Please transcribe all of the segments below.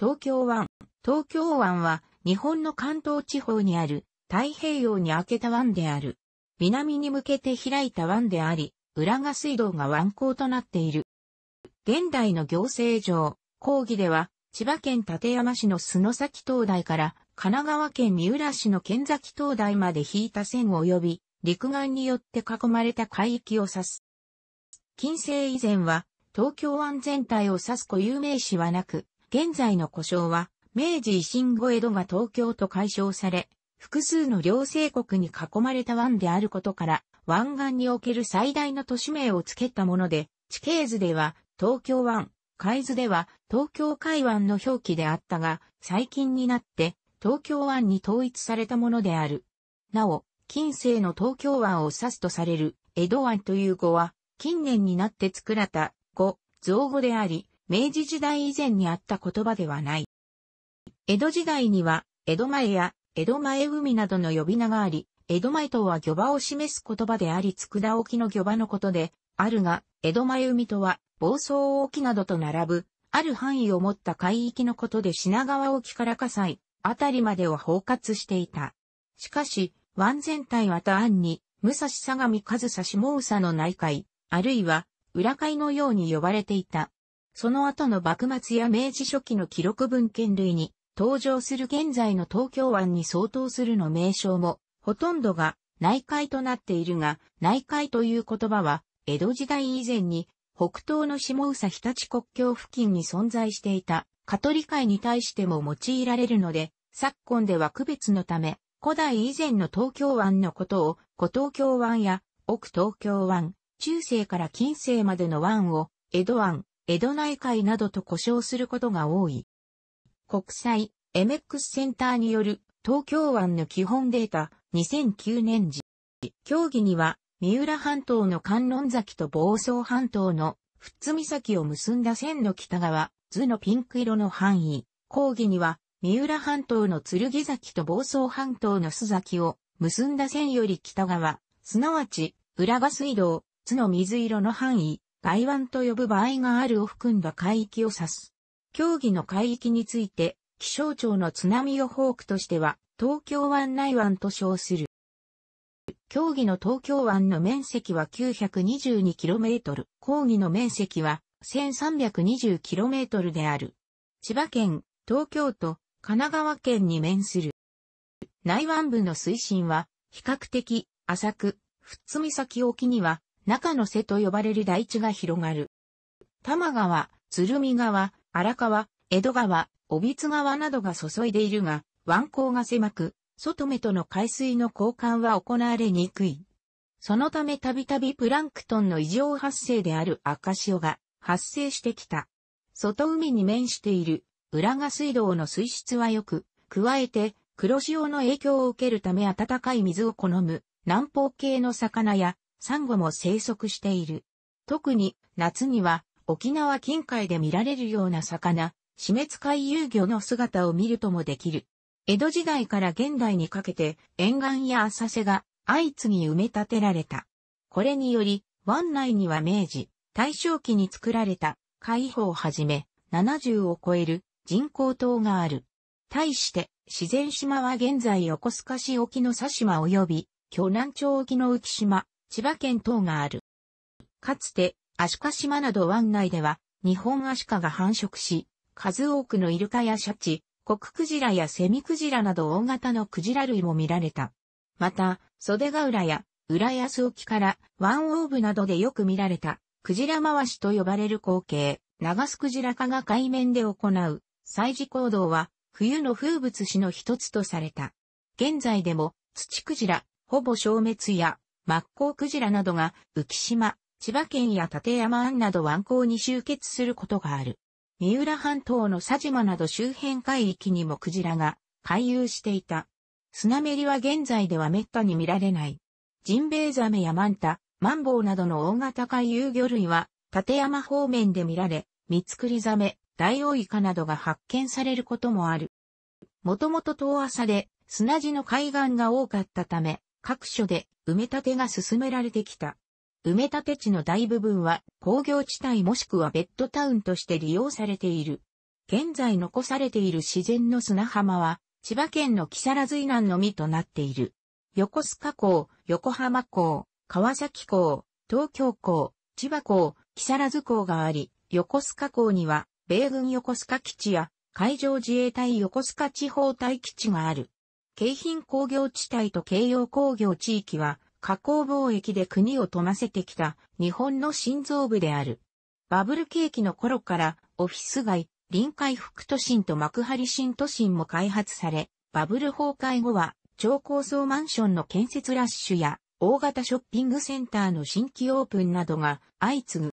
東京湾。東京湾は日本の関東地方にある太平洋に開けた湾である。南に向けて開いた湾であり、浦賀水道が湾口となっている。現代の行政上、講義では、千葉県館山市の須野崎灯台から神奈川県三浦市の県崎灯台まで引いた線及び、陸岸によって囲まれた海域を指す。近世以前は、東京湾全体を指す固有名詞はなく、現在の故障は、明治維新後江戸が東京と解消され、複数の両生国に囲まれた湾であることから、湾岸における最大の都市名を付けたもので、地形図では東京湾、海図では東京海湾の表記であったが、最近になって東京湾に統一されたものである。なお、近世の東京湾を指すとされる江戸湾という語は、近年になって作られた語、造語であり、明治時代以前にあった言葉ではない。江戸時代には、江戸前や江戸前海などの呼び名があり、江戸前とは漁場を示す言葉であり、佃沖の漁場のことで、あるが、江戸前海とは、房総沖などと並ぶ、ある範囲を持った海域のことで品川沖から葛西、あたりまでを包括していた。しかし、湾全体は他案に、武蔵相模上総下総の内海、あるいは、裏海のように呼ばれていた。その後の幕末や明治初期の記録文献類に登場する現在の東京湾に相当するの名称も、ほとんどが内海となっているが、内海という言葉は、江戸時代以前に、北東の下宇佐日立国境付近に存在していた、カトリ会に対しても用いられるので、昨今では区別のため、古代以前の東京湾のことを、古東京湾や、奥東京湾、中世から近世までの湾を、江戸湾、江戸内海などと呼称することが多い。国際 MX センターによる東京湾の基本データ2009年時、競技には三浦半島の観音崎と房総半島の富津岬を結んだ線の北側、図のピンク色の範囲、講義には三浦半島の剣崎と房総半島の須崎を結んだ線より北側、すなわち浦賀水道、津の水色の範囲、外湾と呼ぶ場合があるを含んだ海域を指す。競技の海域について、気象庁の津波予報区としては、東京湾内湾と称する。競技の東京湾の面積は 922km、講義の面積は 1320km である。千葉県、東京都、神奈川県に面する。内湾部の水深は比較的浅く、富津岬沖には中の瀬と呼ばれる台地が広がる。多摩川、鶴見川、荒川、江戸川、小津川などが注いでいるが、湾口が狭く、外目との海水の交換は行われにくい。そのためたびたびプランクトンの異常発生である赤潮が発生してきた。外海に面している浦賀水道の水質は良く、加えて黒潮の影響を受けるため暖かい水を好む南方系の魚やサンゴも生息している。特に夏には沖縄近海で見られるような魚、死滅海遊魚の姿を見るともできる。江戸時代から現代にかけて沿岸や浅瀬が相次ぎ埋め立てられた。これにより湾内には明治、大正期に作られた海宝をはじめ70を超える人工島がある。対して自然島は現在横須賀市沖の佐島及び巨南町沖の浮島、千葉県等がある。かつて、アシカ島など湾内では、日本アシカが繁殖し、数多くのイルカやシャチ、コククジラやセミクジラなど大型のクジラ類も見られた。また、袖ヶ浦や浦安沖からワンオーブなどでよく見られた、クジラ回しと呼ばれる光景、流スクジラ化が海面で行う、祭事行動は、冬の風物詩の一つとされた。現在でも、土クジラ、ほぼ消滅や、マッコウクジラなどが浮島、千葉県や立山湾など湾口に集結することがある。三浦半島の佐島など周辺海域にもクジラが回遊していた。スナメリは現在では滅多に見られない。ジンベエザメやマンタ、マンボウなどの大型海遊魚類は立山方面で見られ、ミツクリザメ、ダイオウイカなどが発見されることもある。もともと遠浅で砂地の海岸が多かったため、各所で埋め立てが進められてきた。埋め立て地の大部分は工業地帯もしくはベッドタウンとして利用されている。現在残されている自然の砂浜は、千葉県の木更津以南のみとなっている。横須賀港、横浜港、川崎港、東京港、千葉港、木更津港があり、横須賀港には、米軍横須賀基地や、海上自衛隊横須賀地方隊基地がある。京浜工業地帯と京葉工業地域は、加工貿易で国を富ませてきた日本の心臓部である。バブル景気の頃からオフィス街、臨海副都心と幕張新都心も開発され、バブル崩壊後は超高層マンションの建設ラッシュや大型ショッピングセンターの新規オープンなどが相次ぐ。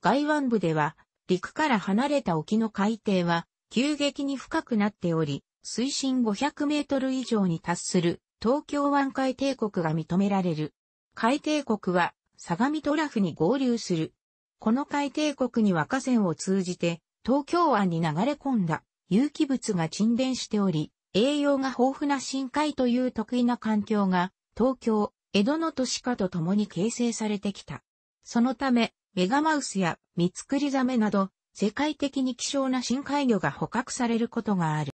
外湾部では陸から離れた沖の海底は急激に深くなっており、水深500メートル以上に達する東京湾海帝国が認められる。海帝国は相模トラフに合流する。この海帝国には河川を通じて東京湾に流れ込んだ有機物が沈殿しており、栄養が豊富な深海という得意な環境が東京、江戸の都市化と共に形成されてきた。そのため、メガマウスやミツクリザメなど、世界的に希少な深海魚が捕獲されることがある。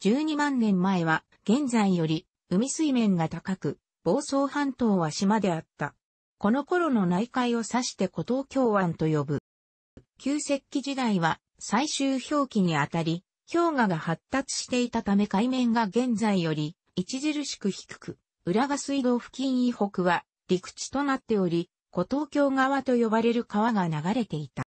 12万年前は、現在より、海水面が高く、房総半島は島であった。この頃の内海を指して古東京湾と呼ぶ。旧石器時代は、最終氷期にあたり、氷河が発達していたため海面が現在より、著しく低く、浦賀水道付近以北は、陸地となっており、古東京川と呼ばれる川が流れていた。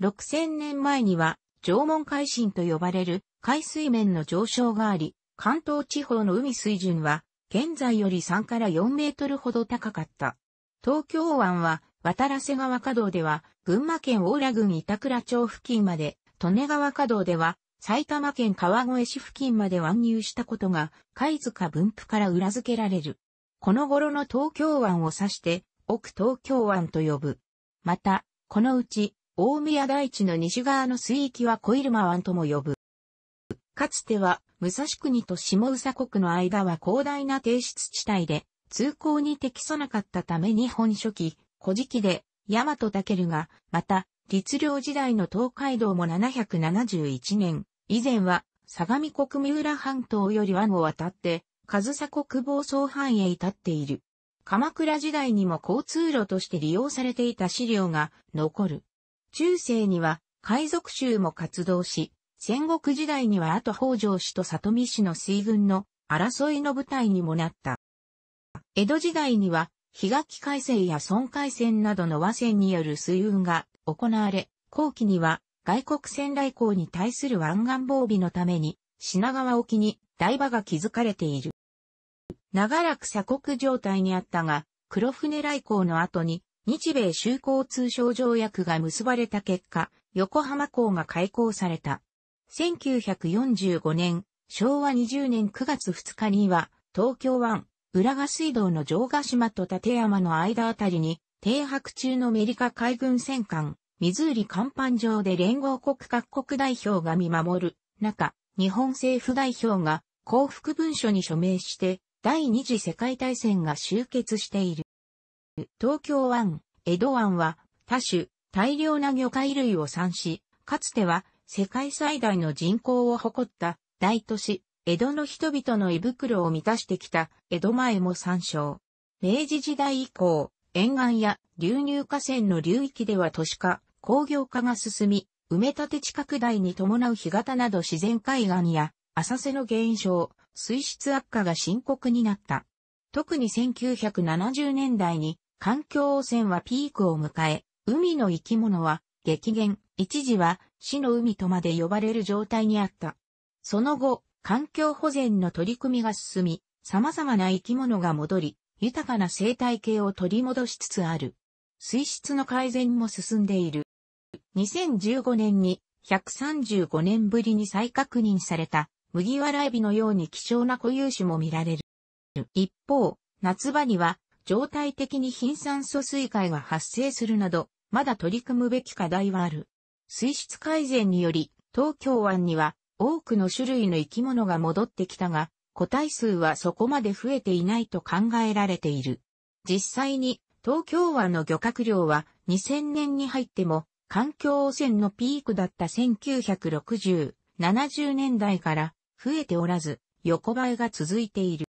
6000年前には、縄文海進と呼ばれる海水面の上昇があり、関東地方の海水準は、現在より3から4メートルほど高かった。東京湾は、渡良瀬川河道では、群馬県大浦郡板倉町付近まで、利根川河道では、埼玉県川越市付近まで湾入したことが、貝塚分布から裏付けられる。この頃の東京湾を指して、奥東京湾と呼ぶ。また、このうち、大宮大地の西側の水域は小入間湾とも呼ぶ。かつては、武蔵国と下宇佐国の間は広大な低湿地帯で、通行に適さなかったため日本初期、古事記で、大和武が、また、律令時代の東海道も771年、以前は、相模国三浦半島より湾を渡って、上総国防総藩へ至っている。鎌倉時代にも交通路として利用されていた資料が残る。中世には海賊衆も活動し、戦国時代には後北条氏と里見氏の水軍の争いの舞台にもなった。江戸時代には、日垣海戦や孫海戦などの和戦による水運が行われ、後期には外国船来航に対する湾岸防備のために、品川沖に台場が築かれている。長らく鎖国状態にあったが、黒船来航の後に日米修好通商条約が結ばれた結果、横浜港が開港された。1945年、昭和20年9月2日には、東京湾、浦賀水道の城ヶ島と立山の間あたりに、停泊中のアメリカ海軍戦艦、ミズーリ甲板上で連合国各国代表が見守る中、日本政府代表が幸福文書に署名して第二次世界大戦が終結している。東京湾、江戸湾は多種、大量な魚介類を産し、かつては世界最大の人口を誇った大都市、江戸の人々の胃袋を満たしてきた江戸前も参照。明治時代以降、沿岸や流入河川の流域では都市化、工業化が進み、埋め立て地拡大に伴う干潟など自然海岸や浅瀬の減少、水質悪化が深刻になった。特に1970年代に環境汚染はピークを迎え、海の生き物は激減、一時は死の海とまで呼ばれる状態にあった。その後、環境保全の取り組みが進み、様々な生き物が戻り、豊かな生態系を取り戻しつつある。水質の改善も進んでいる。2015年に135年ぶりに再確認された麦わらエビのように希少な固有種も見られる。一方、夏場には状態的に貧酸素水害が発生するなど、まだ取り組むべき課題はある。水質改善により、東京湾には多くの種類の生き物が戻ってきたが、個体数はそこまで増えていないと考えられている。実際に東京湾の漁獲量は2000年に入っても環境汚染のピークだった1960、70年代から増えておらず横ばいが続いている。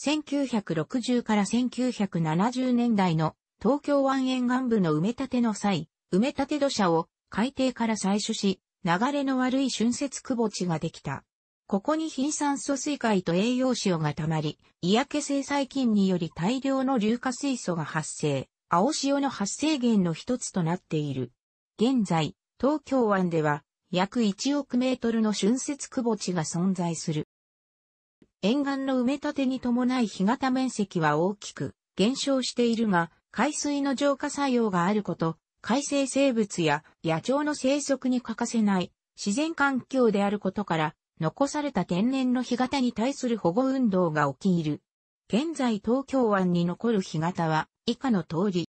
1960から1970年代の東京湾沿岸部の埋め立ての際、埋め立て土砂を海底から採取し、流れの悪い浚渫窪地ができた。ここに貧酸素水塊と栄養塩が溜まり、嫌気性細菌により大量の硫化水素が発生、青潮の発生源の一つとなっている。現在、東京湾では約1億メートルの浚渫窪地が存在する。沿岸の埋め立てに伴い干潟面積は大きく減少しているが、海水の浄化作用があること、海生生物や野鳥の生息に欠かせない自然環境であることから、残された天然の干潟に対する保護運動が起きる。現在東京湾に残る干潟は以下の通り。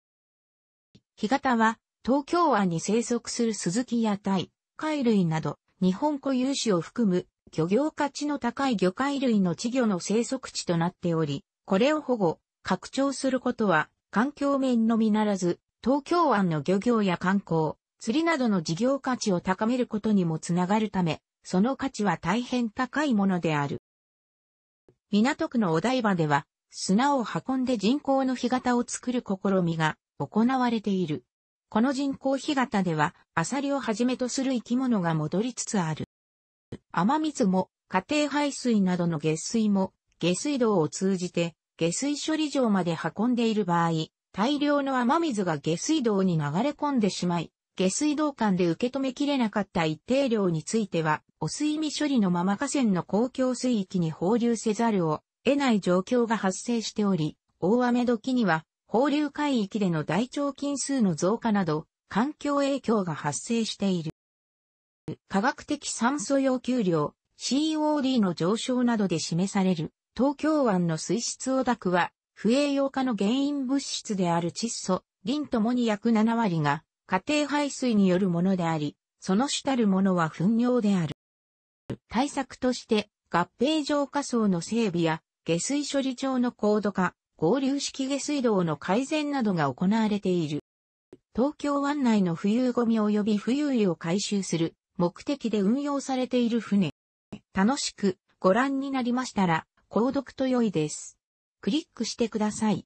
干潟は東京湾に生息するスズキやタイ、貝類など日本固有種を含む漁業価値の高い魚介類の稚魚の生息地となっており、これを保護、拡張することは環境面のみならず東京湾の漁業や観光、釣りなどの事業価値を高めることにもつながるため、その価値は大変高いものである。港区のお台場では、砂を運んで人工の干潟を作る試みが行われている。この人工干潟では、アサリをはじめとする生き物が戻りつつある。雨水も家庭排水などの下水も下水道を通じて下水処理場まで運んでいる場合、大量の雨水が下水道に流れ込んでしまい、下水道管で受け止めきれなかった一定量については、汚水未処理のまま河川の公共水域に放流せざるを得ない状況が発生しており、大雨時には放流海域での大腸菌数の増加など、環境影響が発生している。科学的酸素要求量 COD の上昇などで示される東京湾の水質ダクは不栄養化の原因物質である窒素、リンともに約7割が家庭排水によるものであり、その主たるものは糞尿である。対策として合併浄化層の整備や下水処理場の高度化、合流式下水道の改善などが行われている。東京湾内の浮遊ゴミ及び浮遊を回収する目的で運用されている船。楽しくご覧になりましたら、購読と良いです。クリックしてください。